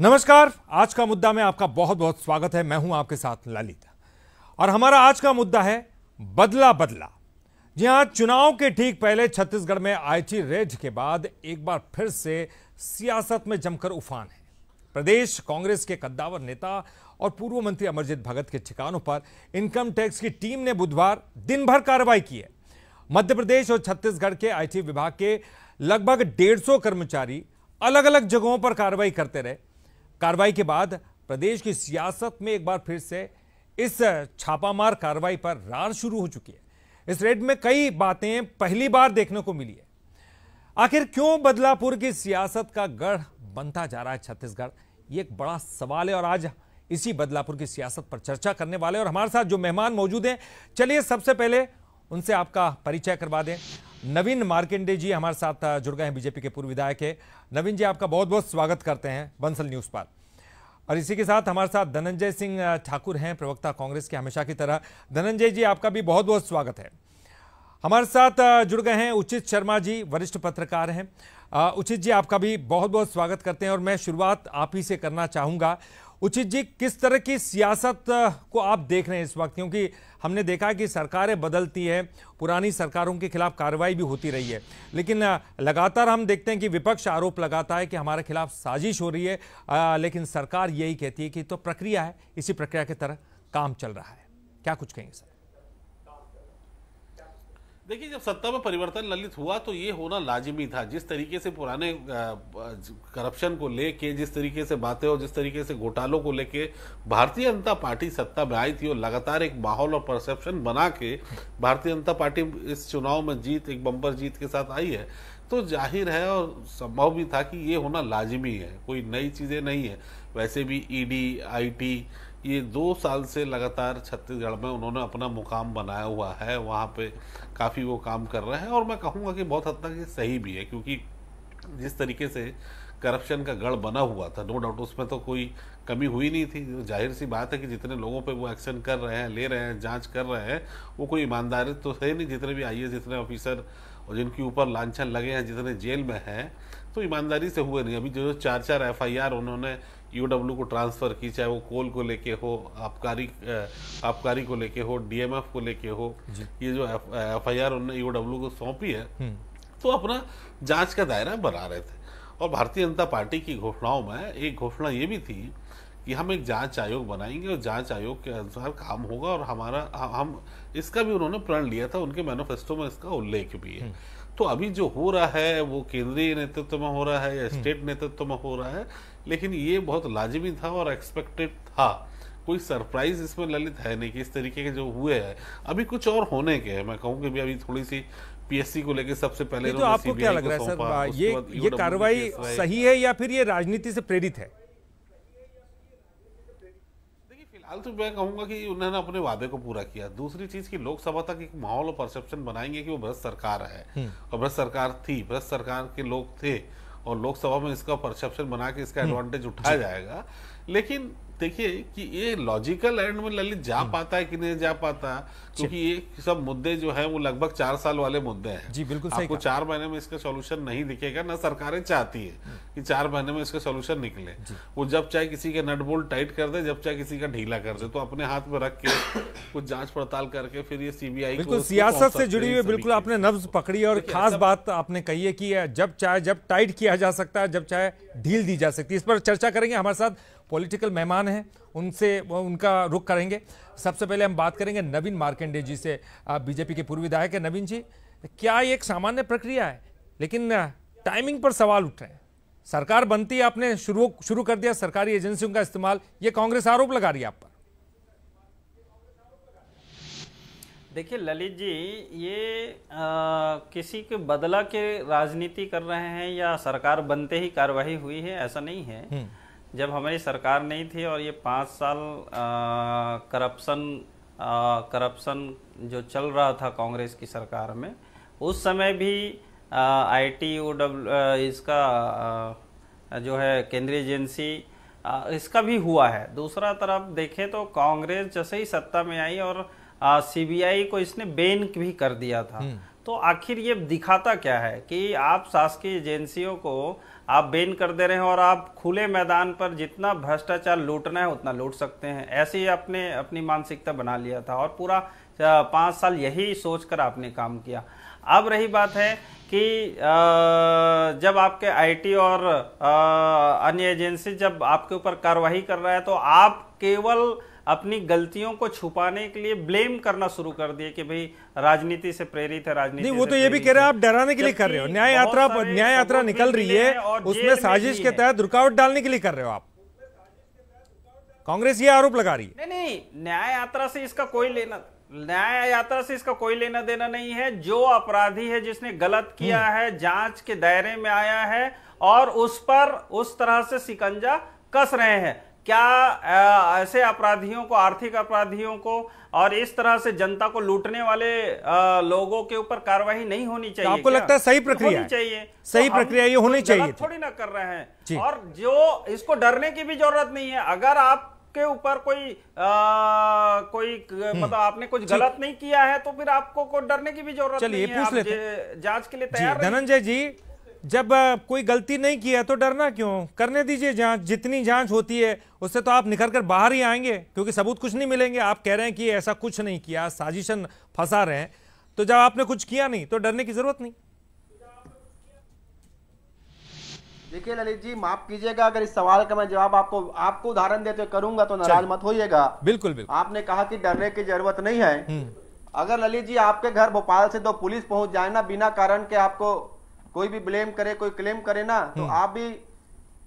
नमस्कार आज का मुद्दा में आपका बहुत बहुत स्वागत है मैं हूं आपके साथ ललित और हमारा आज का मुद्दा है बदला बदला जी हां चुनाव के ठीक पहले छत्तीसगढ़ में आईटी रेड के बाद एक बार फिर से सियासत में जमकर उफान है प्रदेश कांग्रेस के कद्दावर नेता और पूर्व मंत्री अमरजीत भगत के ठिकानों पर इनकम टैक्स की टीम ने बुधवार दिन भर कार्रवाई की है मध्य प्रदेश और छत्तीसगढ़ के आईटी विभाग के लगभग डेढ़ कर्मचारी अलग अलग जगहों पर कार्रवाई करते रहे कार्रवाई के बाद प्रदेश की सियासत में एक बार फिर से इस छापामार कार्रवाई पर रार शुरू हो चुकी है इस रेड में कई बातें पहली बार देखने को मिली है आखिर क्यों बदलापुर की सियासत का गढ़ बनता जा रहा है छत्तीसगढ़ ये एक बड़ा सवाल है और आज इसी बदलापुर की सियासत पर चर्चा करने वाले और हमारे साथ जो मेहमान मौजूद हैं चलिए सबसे पहले उनसे आपका परिचय करवा दें नवीन मार्केंडे जी हमारे साथ जुड़ गए हैं बीजेपी के पूर्व विधायक है नवीन जी आपका बहुत बहुत स्वागत करते हैं बंसल न्यूज़ पर और इसी के साथ हमारे साथ धनंजय सिंह ठाकुर हैं प्रवक्ता कांग्रेस के हमेशा की तरह धनंजय जी आपका भी बहुत बहुत स्वागत है हमारे साथ जुड़ गए हैं उचित शर्मा जी वरिष्ठ पत्रकार हैं उचित जी आपका भी बहुत बहुत स्वागत करते हैं और मैं शुरुआत आप ही से करना चाहूँगा उचित जी किस तरह की सियासत को आप देख रहे हैं इस वक्त क्योंकि हमने देखा कि सरकारें बदलती हैं पुरानी सरकारों के खिलाफ कार्रवाई भी होती रही है लेकिन लगातार हम देखते हैं कि विपक्ष आरोप लगाता है कि हमारे खिलाफ साजिश हो रही है आ, लेकिन सरकार यही कहती है कि तो प्रक्रिया है इसी प्रक्रिया के तरह काम चल रहा है क्या कुछ कहेंगे सर देखिए जब सत्ता में परिवर्तन ललित हुआ तो ये होना लाजिमी था जिस तरीके से पुराने करप्शन को लेके जिस तरीके से बातें और जिस तरीके से घोटालों को लेके भारतीय जनता पार्टी सत्ता में आई थी और लगातार एक माहौल और परसेप्शन बना के भारतीय जनता पार्टी इस चुनाव में जीत एक बम्पर जीत के साथ आई है तो जाहिर है और संभव भी था कि ये होना लाजिमी है कोई नई चीज़ें नहीं है वैसे भी ई e डी ये दो साल से लगातार छत्तीसगढ़ में उन्होंने अपना मुकाम बनाया हुआ है वहाँ पे काफ़ी वो काम कर रहे हैं और मैं कहूँगा कि बहुत हद तक ये सही भी है क्योंकि जिस तरीके से करप्शन का गढ़ बना हुआ था नो डाउट उसमें तो कोई कमी हुई नहीं थी जाहिर सी बात है कि जितने लोगों पे वो एक्शन कर रहे हैं ले रहे हैं जांच कर रहे हैं वो कोई ईमानदारी तो है नहीं जितने भी आई जितने ऑफिसर और जिनके ऊपर लाछन लगे हैं जितने जेल में हैं तो ईमानदारी से हुए नहीं अभी जो चार चार एफ उन्होंने यू को ट्रांसफ़र की चाहे वो कोल को लेके हो आबकारी आबकारी को लेके हो डीएमएफ को लेके हो ये जो एफ आई आर उन्होंने यू को सौंपी है हम्म। तो अपना जांच का दायरा बना रहे थे और भारतीय जनता पार्टी की घोषणाओं में एक घोषणा ये भी थी कि हम एक जांच आयोग बनाएंगे और जांच आयोग के अनुसार काम होगा और हमारा हम इसका भी उन्होंने प्रण लिया था उनके मैनोफेस्टो में इसका उल्लेख भी है हम्म। तो अभी जो हो रहा है वो केंद्रीय नेतृत्व में हो रहा है या स्टेट हम्म। नेतृत्व में हो रहा है लेकिन ये बहुत लाजिमी था और एक्सपेक्टेड था कोई सरप्राइज इसमें ललित है नहीं कि इस तरीके के जो हुए हैं अभी कुछ और होने के हैं मैं कहूँगी कि अभी थोड़ी सी पीएससी को लेकर सबसे पहले तो आपको क्या लग रहा है सर ये ये कार्रवाई सही है या फिर ये राजनीति से प्रेरित है हाल तो मैं कहूँगा कि उन्होंने अपने वादे को पूरा किया दूसरी चीज़ की लोकसभा तक एक माहौल और परसेप्शन बनाएंगे कि वो भ्रष्ट सरकार है हम्म। और भ्रष्ट सरकार थी भ्रष्ट सरकार के लोग थे और लोकसभा में इसका परसेप्शन बना के इसका एडवांटेज हम्म। उठाया जाएगा लेकिन देखिए कि ये लॉजिकल एंड में ललित जा पाता है कि नहीं जा पाता क्योंकि ये सब मुद्दे जो है वो लगभग चार साल वाले मुद्दे हैं जी बिल्कुल सही आपको चार महीने में इसका सॉल्यूशन नहीं दिखेगा ना सरकारें चाहती है कि चार महीने में इसका सॉल्यूशन निकले वो जब चाहे किसी के नट बोल्ट टाइट कर दे जब चाहे किसी का ढीला कर दे तो अपने हाथ में रख के कुछ जांच पड़ताल करके फिर ये सीबीआई बिल्कुल सियासत से जुड़ी हुई बिल्कुल आपने नब्ज पकड़ी और खास बात आपने कही है कि जब चाहे जब टाइट किया जा सकता है जब चाहे ढील दी जा सकती है इस पर चर्चा करेंगे हमारे साथ पॉलिटिकल मेहमान हैं उनसे उनका रुख करेंगे सबसे पहले हम बात करेंगे नवीन मार्केंडे जी से बीजेपी के पूर्व विधायक हैं नवीन जी क्या ये एक सामान्य प्रक्रिया है लेकिन टाइमिंग पर सवाल उठ रहे हैं सरकार बनती है आपने शुरू शुरू कर दिया सरकारी एजेंसियों का इस्तेमाल ये कांग्रेस आरोप लगा रही है आप पर देखिए ललित जी ये आ, किसी के बदला के राजनीति कर रहे हैं या सरकार बनते ही कार्रवाई हुई है ऐसा नहीं है हुँ. हम्म। जब हमारी सरकार नहीं थी और ये पाँच साल करप्शन करप्शन जो चल रहा था कांग्रेस की सरकार में उस समय भी आई टी इसका आ, जो है केंद्रीय एजेंसी इसका भी हुआ है दूसरा तरफ देखें तो कांग्रेस जैसे ही सत्ता में आई और सीबीआई को इसने बैन भी कर दिया था हम्म। तो आखिर ये दिखाता क्या है कि आप शासकीय एजेंसियों को आप बेन कर दे रहे हैं और आप खुले मैदान पर जितना भ्रष्टाचार लूटना है उतना लूट सकते हैं ऐसे ही आपने अपनी मानसिकता बना लिया था और पूरा पाँच साल यही सोचकर आपने काम किया अब रही बात है कि जब आपके आईटी और अन्य एजेंसी जब आपके ऊपर कार्रवाई कर रहा है तो आप केवल अपनी गलतियों को छुपाने के लिए ब्लेम करना शुरू कर दिए कि भाई राजनीति से प्रेरित है राजनीति वो तो ये भी कह रहे हैं आप डराने के लिए कर रहे हो न्याय यात्रा न्याय यात्रा निकल रही है उसमें साजिश के तहत रुकावट डालने के लिए कर रहे हो आप कांग्रेस ये आरोप लगा रही है नहीं नहीं न्याय यात्रा से इसका कोई लेना न्याय यात्रा से इसका कोई लेना देना नहीं है जो अपराधी है जिसने गलत किया हम्म। है जांच के दायरे में आया है और उस पर उस तरह से सिकंजा कस रहे हैं क्या ऐसे अपराधियों को आर्थिक अपराधियों को और इस तरह से जनता को लूटने वाले लोगों के ऊपर कार्रवाई नहीं होनी चाहिए आपको क्या? लगता है सही प्रक्रिया होनी चाहिए सही तो प्रक्रिया ये होनी चाहिए थोड़ी ना कर रहे हैं और जो इसको डरने की भी जरूरत नहीं है अगर आप के ऊपर कोई आ, कोई हम्म। मतलब आपने कुछ गलत नहीं किया है तो फिर आपको को डरने की भी जरूरत नहीं है चलिए लेते जांच के लिए तैयार धनंजय जी जब कोई गलती नहीं की है तो डरना क्यों करने दीजिए जांच जितनी जांच होती है उससे तो आप निकल कर बाहर ही आएंगे क्योंकि सबूत कुछ नहीं मिलेंगे आप कह रहे हैं कि ऐसा कुछ नहीं किया साजिशन फंसा रहे हैं तो जब आपने कुछ किया नहीं तो डरने की जरूरत नहीं देखिए ललित जी माफ कीजिएगा अगर इस सवाल का मैं जवाब आपको आपको उदाहरण देते करूंगा तो नाराज मत होइएगा बिल्कुल बिल्कुल आपने कहा कि डरने की जरूरत नहीं है हम्म। अगर ललित जी आपके घर भोपाल से दो पुलिस पहुंच जाए ना बिना कारण के आपको कोई भी ब्लेम करे कोई क्लेम करे ना तो हम्म। आप भी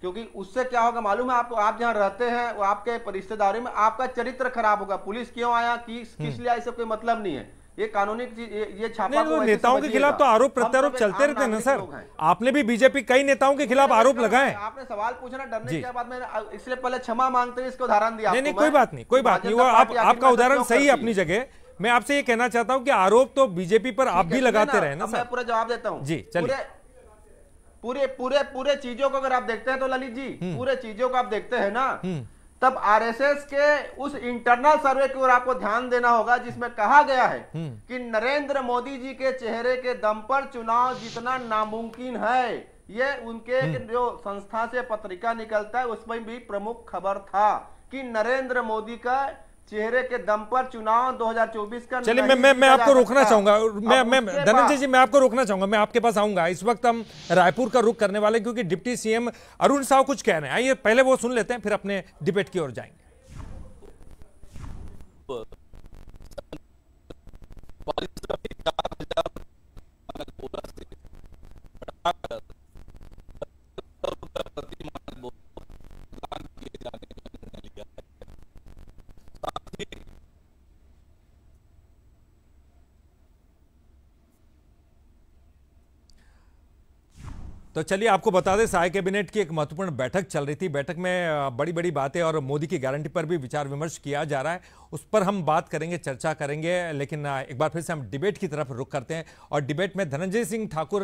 क्योंकि उससे क्या होगा मालूम है आपको आप जहाँ रहते हैं वो आपके रिश्तेदारी में आपका चरित्र खराब होगा पुलिस क्यों आया किस हम्म। किस लिए इससे कोई मतलब नहीं है ये कानूनी ये, ये छापा तो नेताओं के खिलाफ तो आरोप प्रत्यारोप चलते रहते हैं ना सर आपने भी बीजेपी कई नेताओं के खिलाफ आरोप लगाए आपने सवाल पूछना डरने के बाद इसलिए पहले क्षमा मांगते हुए इसको उदाहरण दिया नहीं नहीं कोई बात नहीं कोई बात नहीं आपका तो उदाहरण सही है अपनी जगह मैं आपसे ये कहना चाहता हूँ कि आरोप तो बीजेपी पर आप भी लगाते रहे ना मैं पूरा जवाब देता हूँ जी चलिए पूरे पूरे पूरे चीजों को अगर आप देखते हैं तो ललित जी हम्म। पूरे चीजों को आप देखते हैं ना हम्म। तब आरएसएस के उस इंटरनल सर्वे की ओर आपको ध्यान देना होगा जिसमें कहा गया है हम्म। कि नरेंद्र मोदी जी के चेहरे के दम पर चुनाव जीतना नामुमकिन है ये उनके जो संस्था से पत्रिका निकलता है उसमें भी प्रमुख खबर था कि नरेंद्र मोदी का चेहरे के दम पर चुनाव 2024 का चलिए मैं मैं मैं आपको रोकना चाहूंगा मैं मैं धनंजय जी मैं आपको रोकना चाहूंगा मैं आपके पास आऊंगा इस वक्त हम रायपुर का रुख करने वाले क्योंकि डिप्टी सीएम अरुण साहु कुछ कह रहे हैं आइए पहले वो सुन लेते हैं फिर अपने डिबेट की ओर जाएंगे तो चलिए आपको बता दें सहाय कैबिनेट की एक महत्वपूर्ण बैठक चल रही थी बैठक में बड़ी बड़ी बातें और मोदी की गारंटी पर भी विचार विमर्श किया जा रहा है उस पर हम बात करेंगे चर्चा करेंगे लेकिन एक बार फिर से हम डिबेट की तरफ रुख करते हैं और डिबेट में धनंजय सिंह ठाकुर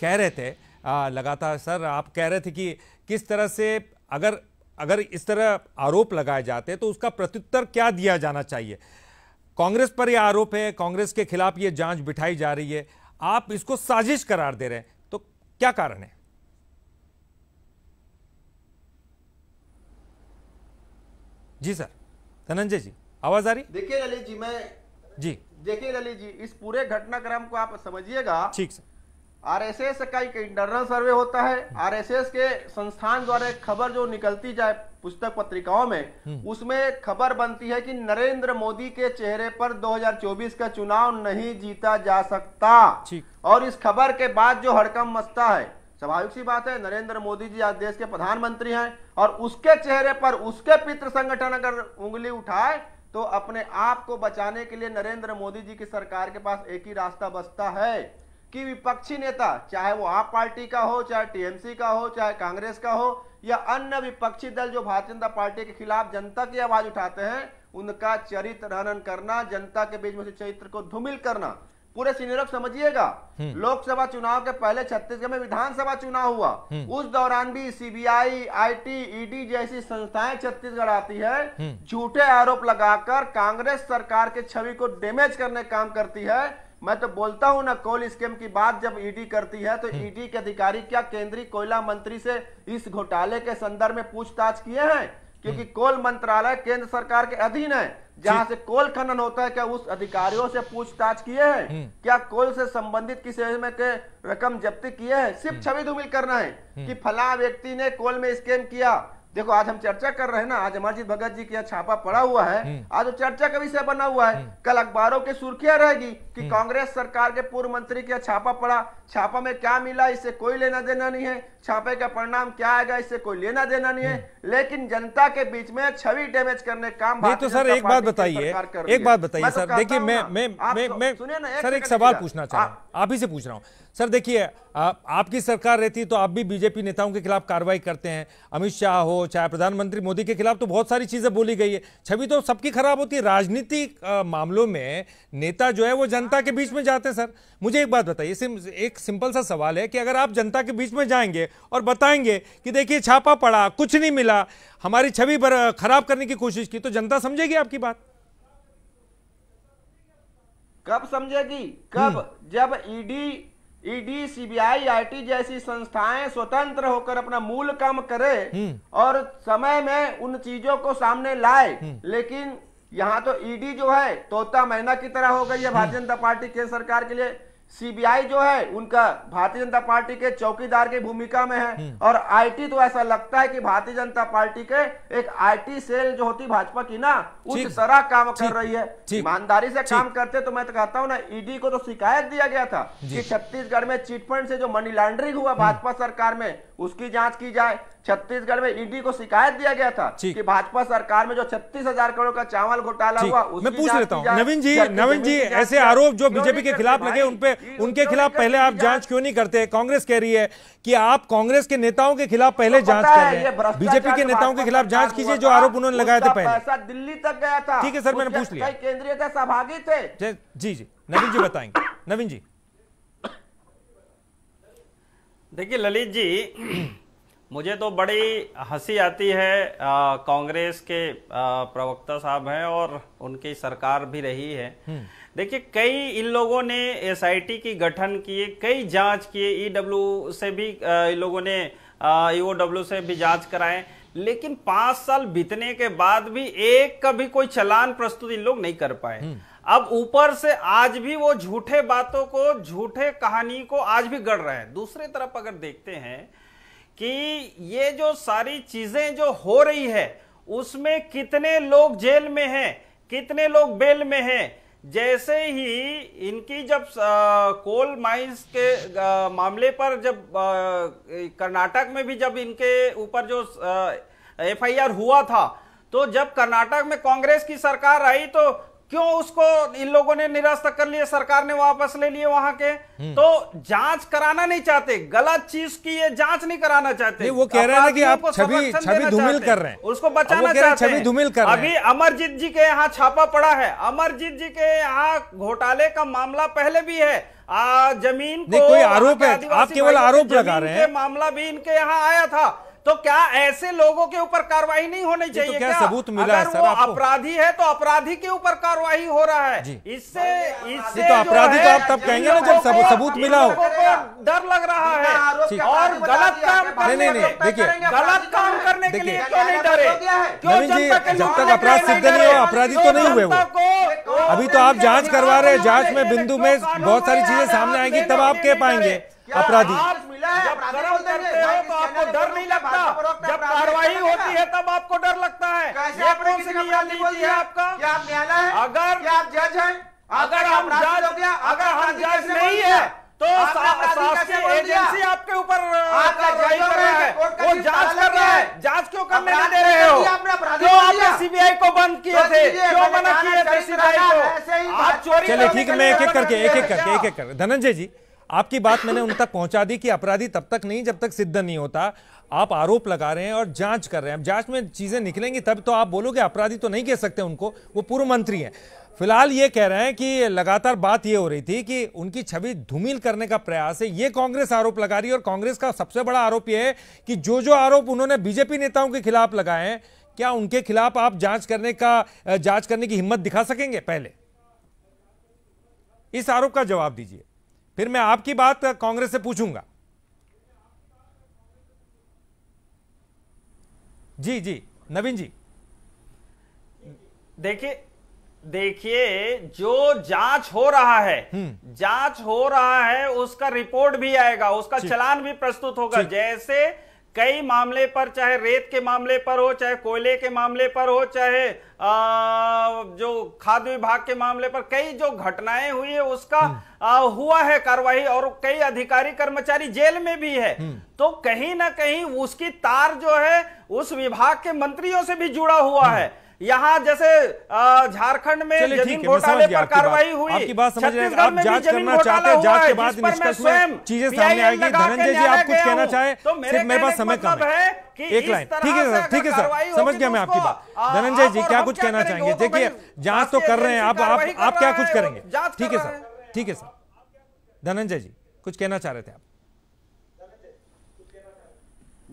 कह रहे थे लगातार सर आप कह रहे थे कि किस तरह से अगर अगर इस तरह आरोप लगाए जाते तो उसका प्रत्युत्तर क्या दिया जाना चाहिए कांग्रेस पर यह आरोप है कांग्रेस के खिलाफ ये जाँच बिठाई जा रही है आप इसको साजिश करार दे रहे हैं क्या कारण है जी सर धनंजय जी आवाज आ रही देखिए ललित जी मैं जी देखिए ललित जी इस पूरे घटनाक्रम को आप समझिएगा ठीक सर आरएसएस एस का इंटरनल सर्वे होता है आरएसएस के संस्थान द्वारा एक खबर जो निकलती जाए पुस्तक पत्रिकाओं में हम्म। उसमें खबर बनती है कि नरेंद्र मोदी के चेहरे पर 2024 का चुनाव नहीं जीता जा सकता और इस खबर के बाद जो हड़कम मचता है स्वाभाविक सी बात है नरेंद्र मोदी जी आज देश के प्रधानमंत्री हैं और उसके चेहरे पर उसके पितृ संगठन अगर उंगली उठाए तो अपने आप को बचाने के लिए नरेंद्र मोदी जी की सरकार के पास एक ही रास्ता बचता है कि विपक्षी नेता चाहे वो आप पार्टी का हो चाहे टीएमसी का हो चाहे कांग्रेस का हो या अन्य विपक्षी दल जो भारतीय जनता पार्टी के खिलाफ जनता की आवाज उठाते हैं उनका चरित्र हनन करना जनता के बीच में चरित्र को धूमिल करना पूरे सीनियर समझिएगा हम्म। लोकसभा चुनाव के पहले छत्तीसगढ़ में विधानसभा चुनाव हुआ हम्म। उस दौरान भी सीबीआई आईटी ईडी जैसी संस्थाएं छत्तीसगढ़ आती है हम्म। झूठे आरोप लगाकर कांग्रेस सरकार के छवि को डैमेज करने काम करती है मैं तो बोलता हूं ना कोल स्कीम की बात जब ईडी e करती है तो ईडी हम्म। e के अधिकारी क्या केंद्रीय कोयला मंत्री से इस घोटाले के संदर्भ में पूछताछ किए हैं क्योंकि हम्म। कोल मंत्रालय केंद्र सरकार के अधीन है जहां से कोल खनन होता है क्या उस अधिकारियों से पूछताछ किए हैं हम्म। क्या कोल से संबंधित किसी में के रकम जब्ती किए हैं सिर्फ छवि धूमिल तो करना है कि फला व्यक्ति ने कोल में स्कैम किया देखो आज हम चर्चा कर रहे हैं ना आज अमरजीत भगत जी का छापा पड़ा हुआ है हम्म। आज चर्चा का विषय बना हुआ है हम्म। कल अखबारों की सुर्खियां रहेगी कि हम्म। कांग्रेस सरकार के पूर्व मंत्री के छापा पड़ा छापा में क्या मिला इससे कोई लेना देना नहीं है छापे का परिणाम क्या आएगा इससे कोई लेना देना नहीं है लेकिन जनता के बीच में छवि डैमेज करने काम नहीं तो सर एक बात बताइए एक बात बताइए तो सर देखिए मैं मैं मैं तो मैं सर एक सवाल पूछना चाह रहा आप ही से पूछ रहा हूँ सर देखिए आपकी सरकार रहती तो आप भी बीजेपी नेताओं के खिलाफ कार्रवाई करते हैं अमित शाह हो चाहे प्रधानमंत्री मोदी के खिलाफ तो बहुत सारी चीजें बोली गई है छवि तो सबकी खराब होती है राजनीतिक मामलों में नेता जो है वो जनता के बीच में जाते हैं सर मुझे एक बात बताइए सिम, एक सिंपल सा सवाल है कि अगर आप जनता के बीच में जाएंगे और बताएंगे कि देखिए छापा पड़ा कुछ नहीं मिला किया हमारी छवि पर खराब करने की कोशिश की तो जनता समझेगी आपकी बात कब समझेगी कब हम्म। जब ईडी ईडी सीबीआई आईटी जैसी संस्थाएं स्वतंत्र होकर अपना मूल काम करे हम्म। और समय में उन चीजों को सामने लाए हम्म। लेकिन यहाँ तो ईडी e जो है तोता मैना की तरह हो गई है भारतीय जनता पार्टी केंद्र सरकार के लिए सीबीआई जो है उनका भारतीय जनता पार्टी के चौकीदार की भूमिका में है हम्म। और आईटी तो ऐसा लगता है कि भारतीय जनता पार्टी के एक आईटी सेल जो होती भाजपा की ना उस तरह काम कर रही है ईमानदारी से काम करते तो मैं तो कहता हूँ ना ईडी को तो शिकायत दिया गया था कि छत्तीसगढ़ में चिटफंड से जो मनी लॉन्ड्रिंग हुआ हम्म। भाजपा सरकार में उसकी जांच की जाए छत्तीसगढ़ में ईडी को शिकायत दिया गया था कि भाजपा सरकार में जो छत्तीस हजार करोड़ का चावल घोटाला हुआ मैं पूछ लेता हूँ नवीन जी नवीन जी ऐसे आरोप जो बीजेपी के खिलाफ लगे उनपे उनके खिलाफ पहले आप जांच क्यों नहीं करते कांग्रेस कह रही है कि आप कांग्रेस के नेताओं के खिलाफ पहले तो जांच कर रहे हैं बीजेपी के नेताओं के खिलाफ जांच कीजिए जो आरोप उन्होंने लगाए थे पहले दिल्ली तक गया था ठीक है सर मैंने पूछ लिया केंद्रीय सहभागी थे जी जी नवीन जी बताएंगे नवीन जी देखिए ललित जी मुझे तो बड़ी हंसी आती है कांग्रेस के आ, प्रवक्ता साहब हैं और उनकी सरकार भी रही है हम्म। देखिए कई इन लोगों ने एसआईटी की गठन किए कई जांच किए ईडब्ल्यू e से भी आ, इन लोगों ने ईओडब्ल्यू e से भी जांच कराए लेकिन पांच साल बीतने के बाद भी एक का भी कोई चलान प्रस्तुत इन लोग नहीं कर पाए हम्म। अब ऊपर से आज भी वो झूठे बातों को झूठे कहानी को आज भी गढ़ रहे हैं दूसरी तरफ अगर देखते हैं कि ये जो सारी चीजें जो हो रही है उसमें कितने लोग जेल में हैं कितने लोग बेल में हैं जैसे ही इनकी जब कोल माइंस के आ, मामले पर जब कर्नाटक में भी जब इनके ऊपर जो एफआईआर हुआ था तो जब कर्नाटक में कांग्रेस की सरकार आई तो क्यों उसको इन लोगों ने निरस्त कर लिए सरकार ने वापस ले लिए वहां के हम्म। तो जांच कराना नहीं चाहते गलत चीज की ये जांच नहीं कराना चाहते नहीं, वो कह रहे हैं कि आप छवि छवि धूमिल कर रहे हैं उसको बचाना चाहते हैं धूमिल कर रहे अभी अमरजीत जी के यहाँ छापा पड़ा है अमरजीत जी के यहाँ घोटाले का मामला पहले भी है आ, जमीन को कोई आरोप है आप केवल आरोप लगा रहे हैं मामला भी इनके यहाँ आया था तो क्या ऐसे लोगों के ऊपर कार्रवाई नहीं होनी तो चाहिए तो क्या, क्या सबूत मिला अगर है वो अपराधी है तो अपराधी के ऊपर कार्रवाई हो रहा है इससे इससे तो अपराधी तो आप तब कहेंगे ना जब सबूत मिला हो डर लग रहा है हाँ, और गलत काम नहीं नहीं देखिए गलत काम तो करने के लिए क्यों नहीं डरे तो नवीन जी जब तक अपराध सिद्ध नहीं हो अपराधी तो नहीं हुए वो अभी तो आप जांच करवा रहे हैं जांच में बिंदु में बहुत सारी चीजें सामने आएंगी तब आप कह पाएंगे अपराधी आपको डर नहीं लगता जब कार्रवाई होती है तब आपको डर लगता है ये कौन सी नीति है आपका न्यायालय अगर आप जज है अगर हम जज अगर हम जज नहीं है तो एजेंसी आपके ऊपर वो जांच कर रहा है जांच क्यों करने नहीं दे रहे हो क्यों आपने सीबीआई को बंद किए थे क्यों मना किए थे सीबीआई को आप चोरी चले ठीक मैं एक एक करके एक एक करके एक एक कर धनंजय जी आपकी बात मैंने उन तक पहुंचा दी कि अपराधी तब तक नहीं जब तक सिद्ध नहीं होता आप आरोप लगा रहे हैं और जांच कर रहे हैं जांच में चीजें निकलेंगी तब तो आप बोलोगे अपराधी तो नहीं कह सकते उनको वो पूर्व मंत्री हैं फिलहाल ये कह रहे हैं कि लगातार बात ये हो रही थी कि उनकी छवि धूमिल करने का प्रयास है ये कांग्रेस आरोप लगा रही है और कांग्रेस का सबसे बड़ा आरोप यह है कि जो जो आरोप उन्होंने बीजेपी नेताओं के खिलाफ लगाए हैं क्या उनके खिलाफ आप जांच करने का जांच करने की हिम्मत दिखा सकेंगे पहले इस आरोप का जवाब दीजिए फिर मैं आपकी बात कांग्रेस से पूछूंगा जी जी नवीन जी देखिए देखिए जो जांच हो रहा है हम्म। जांच हो रहा है उसका रिपोर्ट भी आएगा उसका चलान भी प्रस्तुत होगा जैसे कई मामले पर चाहे रेत के मामले पर हो चाहे कोयले के मामले पर हो चाहे आ, जो खाद्य विभाग के मामले पर कई जो घटनाएं हुई है उसका हम्म। आ, हुआ है कार्रवाई और कई अधिकारी कर्मचारी जेल में भी है हम्म। तो कहीं ना कहीं उसकी तार जो है उस विभाग के मंत्रियों से भी जुड़ा हुआ हम्म। है यहाँ जैसे झारखंड में जमीन घोटाले पर कार्रवाई हुई आपकी बात समझ रहे आप जांच करना चाहते हैं जांच के बाद निष्कर्ष में चीजें सामने आएगी धनंजय जी आप कुछ कहना चाहे तो सिर्फ मेरे पास समय कम मतलब है एक लाइन ठीक है सर ठीक है सर समझ गया मैं आपकी तो बात धनंजय जी क्या कुछ कहना चाहेंगे तो देखिए जांच तो कर रहे हैं आप आप क्या कुछ करेंगे ठीक है सर ठीक है सर धनंजय जी कुछ कहना चाह रहे थे आप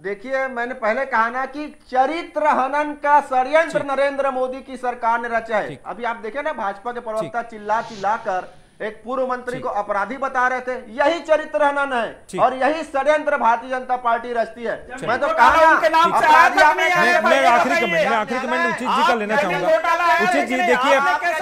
देखिए मैंने पहले कहा ना कि चरित्र हनन का षडयंत्र नरेंद्र मोदी की सरकार ने रचा है अभी आप देखे ना भाजपा के प्रवक्ता चिल्ला चिल्ला कर एक पूर्व मंत्री को अपराधी बता रहे थे यही चरित्र हनन है और यही षड्यंत्र भारतीय जनता पार्टी रचती है मैं तो उचित जी देखिए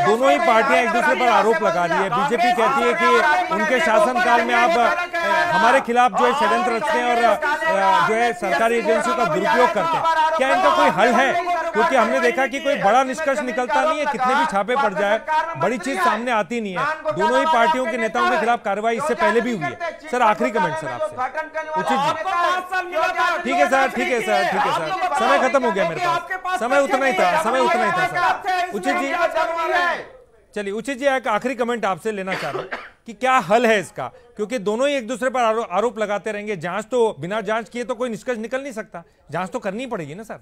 दोनों ही पार्टियां एक दूसरे पर आरोप लगा रही है बीजेपी कहती है कि उनके शासन काल में आप हमारे खिलाफ जो है षडयंत्र रचते हैं और जो है सरकारी एजेंसियों का दुरुपयोग करते हैं क्या इनका कोई हल है क्योंकि हमने देखा कि कोई बड़ा निष्कर्ष निकलता नहीं है कितने भी छापे पड़ जाए बड़ी चीज सामने आती नहीं है दोनों ही पार्टियों के नेताओं के खिलाफ कार्रवाई इससे पहले भी हुई है सर आखिरी कमेंट सर आपसे उचित जी ठीक है सर ठीक है सर ठीक है सर समय खत्म हो गया मेरे पास समय तो उतना ही था समय उतना ही था सर उचित जी चलिए उचित जी एक आखिरी कमेंट आपसे लेना चाह रहा हूँ कि क्या हल है इसका क्योंकि दोनों ही एक दूसरे पर आरोप लगाते रहेंगे जांच तो बिना जांच किए तो कोई निष्कर्ष निकल नहीं सकता जांच तो करनी पड़ेगी ना सर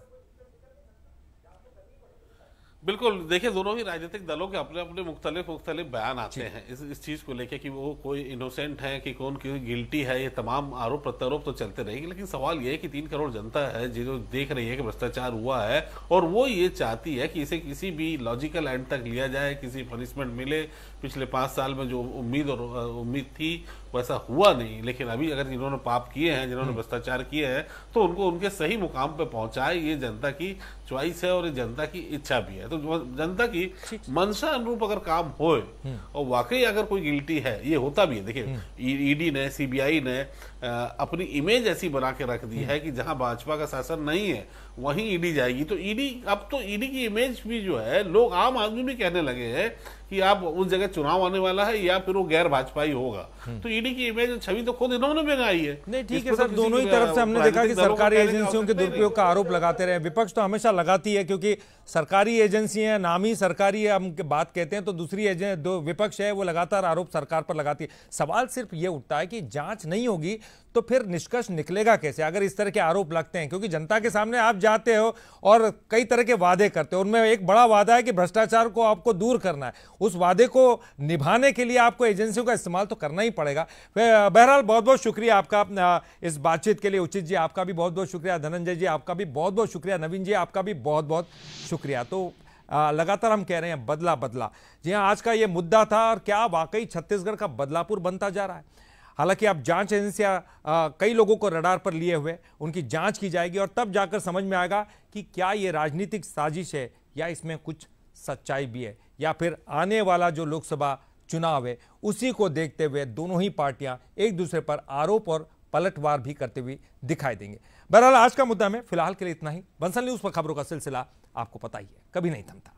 बिल्कुल देखिए दोनों ही राजनीतिक दलों के अपने अपने मुख्तलिफ मुख्तलिफ बयान आते हैं इस इस चीज़ को लेके कि वो कोई इनोसेंट है कि कौन क्यों गिल्टी है ये तमाम आरोप प्रत्यारोप तो चलते रहेंगे लेकिन सवाल ये है कि तीन करोड़ जनता है जो देख रही है कि भ्रष्टाचार हुआ है और वो ये चाहती है कि इसे किसी भी लॉजिकल एंड तक लिया जाए किसी पनिशमेंट मिले पिछले पाँच साल में जो उम्मीद और उम्मीद थी वैसा हुआ नहीं लेकिन अभी अगर जिन्होंने पाप किए हैं जिन्होंने हम्म। भ्रष्टाचार किए हैं तो उनको उनके सही मुकाम पर पहुंचाए ये जनता की च्वाइस है और ये जनता की इच्छा भी है तो जनता की मंशा अनुरूप अगर काम हो हम्म। और वाकई अगर कोई गिल्टी है ये होता भी है देखिए हम्म। ईडी ने सीबीआई ने अपनी इमेज ऐसी बना के रख दी है कि जहां भाजपा का शासन नहीं है वहीं ईडी जाएगी तो ईडी अब तो ईडी की इमेज भी जो है लोग आम आदमी भी कहने लगे हैं कि आप उस जगह चुनाव आने वाला है या फिर वो गैर भाजपाई होगा हम्म। तो ईडी की इमेज छवि तो खुद इन्होंने बनाई है नहीं ठीक है तो सर दोनों ही तरफ से हमने देखा कि सरकारी एजेंसियों के दुरुपयोग का आरोप लगाते रहे विपक्ष तो हमेशा लगाती है क्योंकि सरकारी एजेंसी है नाम ही सरकारी है हम बात कहते हैं तो दूसरी जो विपक्ष है वो लगातार आरोप सरकार पर लगाती है सवाल सिर्फ ये उठता है कि जांच नहीं होगी तो फिर निष्कर्ष निकलेगा कैसे अगर इस तरह के आरोप लगते हैं क्योंकि जनता के सामने आप जाते हो और कई तरह के वादे करते हो उनमें एक बड़ा वादा है कि भ्रष्टाचार को आपको दूर करना है उस वादे को निभाने के लिए आपको एजेंसियों का इस्तेमाल तो करना ही पड़ेगा बहरहाल बहुत बहुत शुक्रिया आपका इस बातचीत के लिए उचित जी आपका भी बहुत बहुत शुक्रिया धनंजय जी आपका भी बहुत बहुत शुक्रिया नवीन जी आपका भी बहुत बहुत शुक्रिया तो लगातार हम कह रहे हैं बदला बदला जी हाँ आज का ये मुद्दा था और क्या वाकई छत्तीसगढ़ का बदलापुर बनता जा रहा है हालांकि आप जांच एजेंसियां कई लोगों को रडार पर लिए हुए उनकी जांच की जाएगी और तब जाकर समझ में आएगा कि क्या ये राजनीतिक साजिश है या इसमें कुछ सच्चाई भी है या फिर आने वाला जो लोकसभा चुनाव है उसी को देखते हुए दोनों ही पार्टियां एक दूसरे पर आरोप और पलटवार भी करते हुए दिखाई देंगे बहरहाल आज का मुद्दा में फिलहाल के लिए इतना ही बंसल न्यूज पर खबरों का सिलसिला आपको पता ही है कभी नहीं थमता